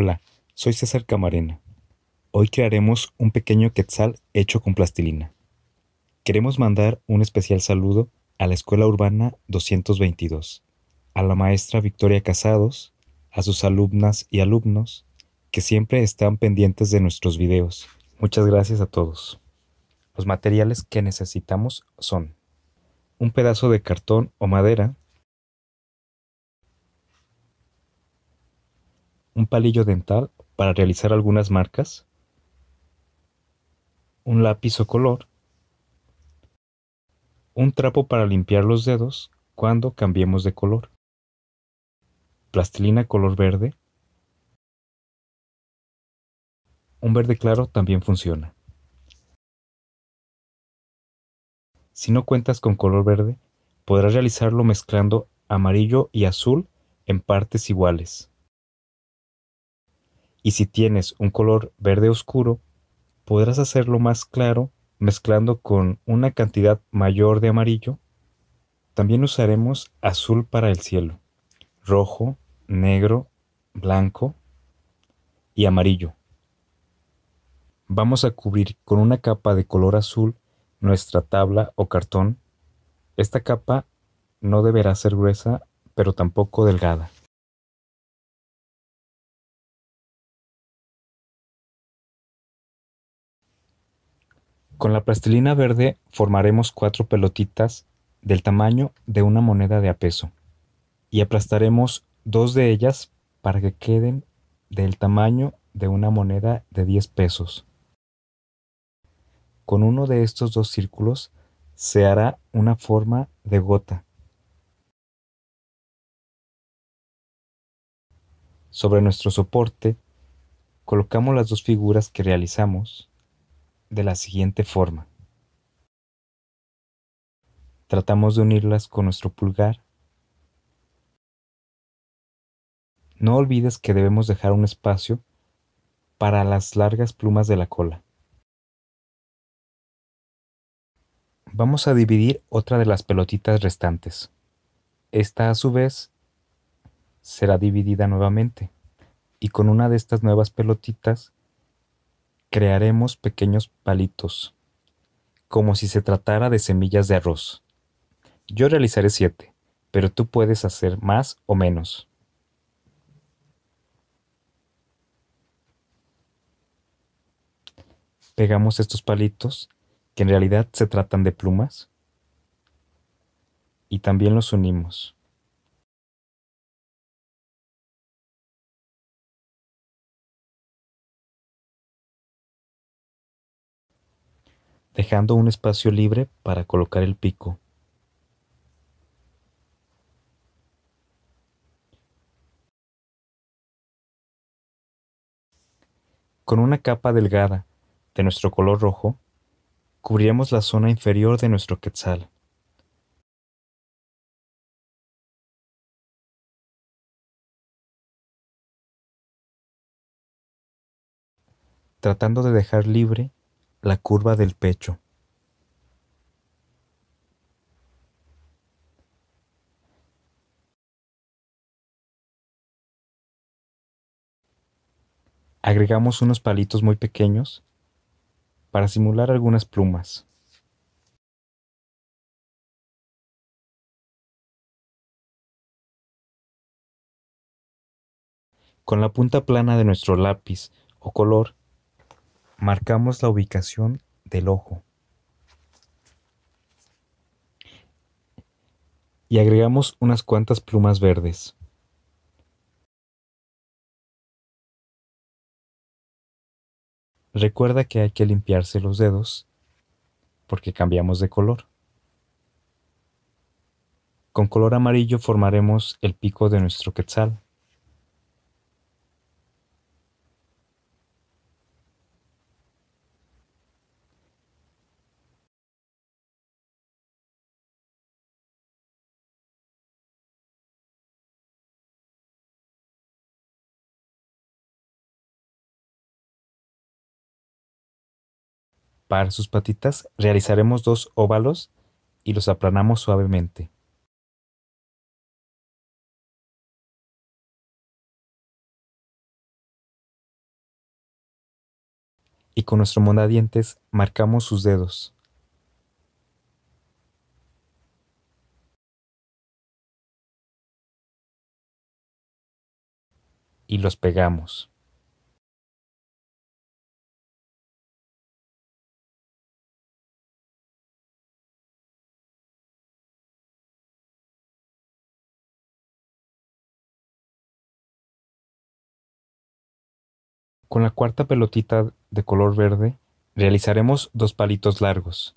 Hola, soy César Camarena. Hoy crearemos un pequeño quetzal hecho con plastilina. Queremos mandar un especial saludo a la Escuela Urbana 222, a la maestra Victoria Casados, a sus alumnas y alumnos, que siempre están pendientes de nuestros videos. Muchas gracias a todos. Los materiales que necesitamos son un pedazo de cartón o madera, un palillo dental para realizar algunas marcas, un lápiz o color, un trapo para limpiar los dedos cuando cambiemos de color, plastilina color verde, un verde claro también funciona. Si no cuentas con color verde, podrás realizarlo mezclando amarillo y azul en partes iguales y si tienes un color verde oscuro, podrás hacerlo más claro mezclando con una cantidad mayor de amarillo. También usaremos azul para el cielo, rojo, negro, blanco y amarillo. Vamos a cubrir con una capa de color azul nuestra tabla o cartón. Esta capa no deberá ser gruesa, pero tampoco delgada. Con la plastilina verde formaremos cuatro pelotitas del tamaño de una moneda de a peso y aplastaremos dos de ellas para que queden del tamaño de una moneda de 10 pesos. Con uno de estos dos círculos se hará una forma de gota. Sobre nuestro soporte colocamos las dos figuras que realizamos de la siguiente forma. Tratamos de unirlas con nuestro pulgar. No olvides que debemos dejar un espacio para las largas plumas de la cola. Vamos a dividir otra de las pelotitas restantes. Esta a su vez será dividida nuevamente y con una de estas nuevas pelotitas Crearemos pequeños palitos, como si se tratara de semillas de arroz. Yo realizaré siete, pero tú puedes hacer más o menos. Pegamos estos palitos, que en realidad se tratan de plumas, y también los unimos. dejando un espacio libre para colocar el pico. Con una capa delgada de nuestro color rojo, cubriremos la zona inferior de nuestro quetzal. tratando de dejar libre la curva del pecho. Agregamos unos palitos muy pequeños para simular algunas plumas. Con la punta plana de nuestro lápiz o color Marcamos la ubicación del ojo. Y agregamos unas cuantas plumas verdes. Recuerda que hay que limpiarse los dedos porque cambiamos de color. Con color amarillo formaremos el pico de nuestro quetzal. Para sus patitas realizaremos dos óvalos y los aplanamos suavemente. Y con nuestro mondadientes marcamos sus dedos. Y los pegamos. Con la cuarta pelotita de color verde realizaremos dos palitos largos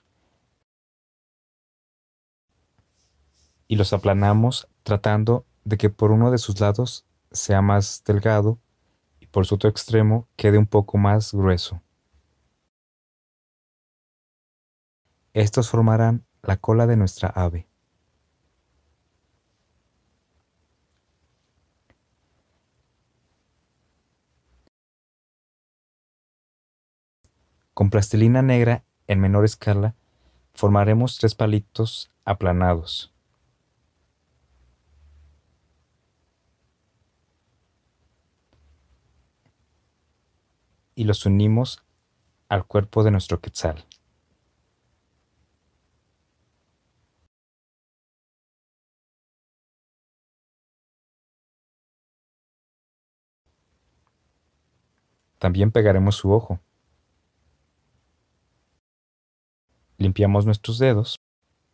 y los aplanamos tratando de que por uno de sus lados sea más delgado y por su otro extremo quede un poco más grueso. Estos formarán la cola de nuestra ave. Con plastilina negra en menor escala formaremos tres palitos aplanados. Y los unimos al cuerpo de nuestro quetzal. También pegaremos su ojo. Limpiamos nuestros dedos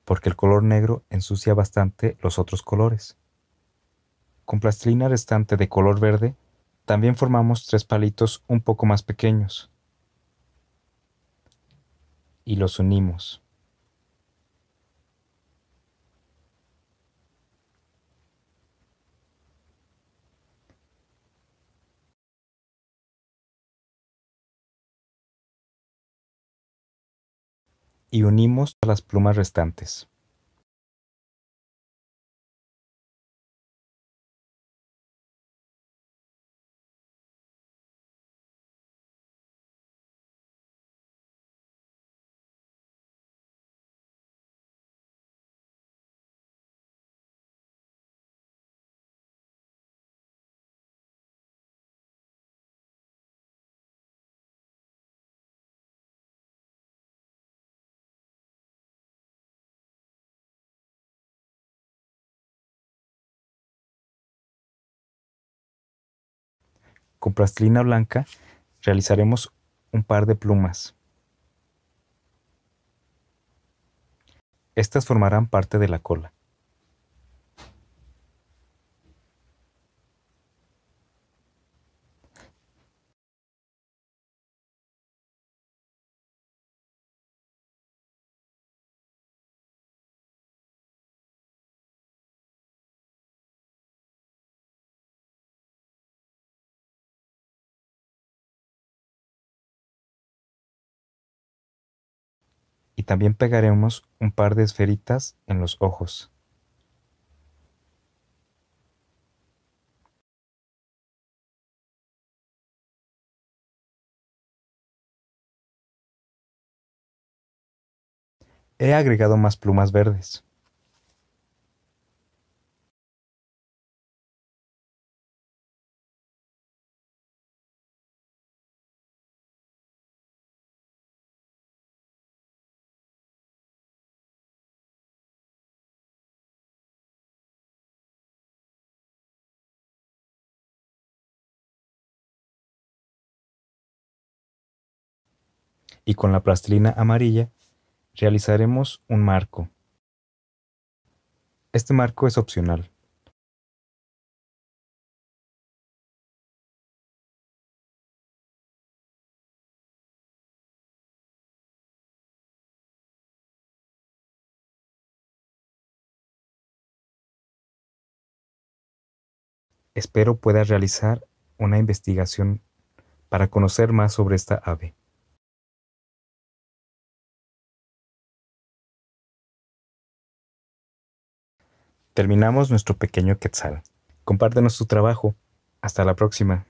porque el color negro ensucia bastante los otros colores. Con plastilina restante de color verde, también formamos tres palitos un poco más pequeños y los unimos. y unimos las plumas restantes. Con plastilina blanca realizaremos un par de plumas. Estas formarán parte de la cola. también pegaremos un par de esferitas en los ojos. He agregado más plumas verdes. y con la plastilina amarilla realizaremos un marco. Este marco es opcional. Espero pueda realizar una investigación para conocer más sobre esta ave. Terminamos nuestro pequeño quetzal. Compártenos su trabajo. Hasta la próxima.